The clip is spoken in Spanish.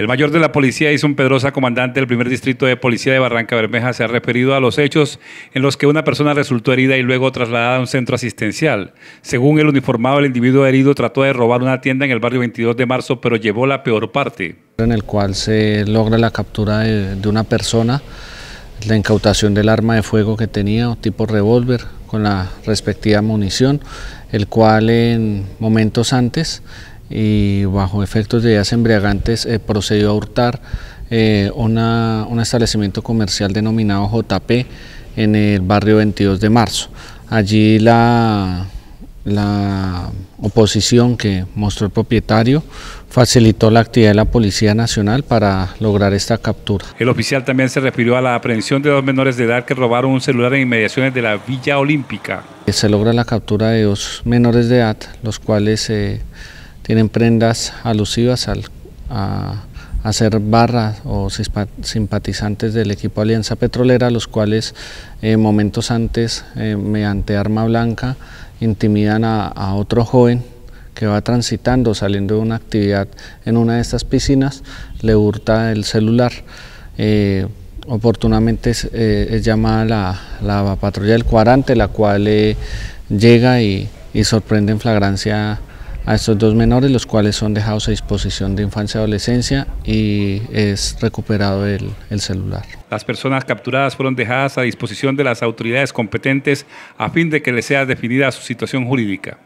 El mayor de la policía, Ison Pedrosa, comandante del primer distrito de policía de Barranca Bermeja, se ha referido a los hechos en los que una persona resultó herida y luego trasladada a un centro asistencial. Según el uniformado, el individuo herido trató de robar una tienda en el barrio 22 de marzo, pero llevó la peor parte. En el cual se logra la captura de, una persona, la incautación del arma de fuego que tenía, tipo revólver, con la respectiva munición, el cual en momentos antes y bajo efectos de ideas embriagantes eh, procedió a hurtar eh, un establecimiento comercial denominado JP en el barrio 22 de marzo. Allí la, la oposición que mostró el propietario facilitó la actividad de la Policía Nacional para lograr esta captura. El oficial también se refirió a la aprehensión de dos menores de edad que robaron un celular en inmediaciones de la Villa Olímpica. Se logra la captura de dos menores de edad, los cuales... Eh, tienen prendas alusivas al, a, ser barras o simpatizantes del equipo Alianza Petrolera, los cuales eh, momentos antes, eh, mediante arma blanca, intimidan a, otro joven que va transitando, saliendo de una actividad en una de estas piscinas, le hurta el celular. Eh, oportunamente es, llamada la, patrulla del 40, la cual llega y sorprende en flagrancia a estos dos menores, los cuales son dejados a disposición de infancia y adolescencia y es recuperado el, el, celular. Las personas capturadas fueron dejadas a disposición de las autoridades competentes a fin de que les sea definida su situación jurídica.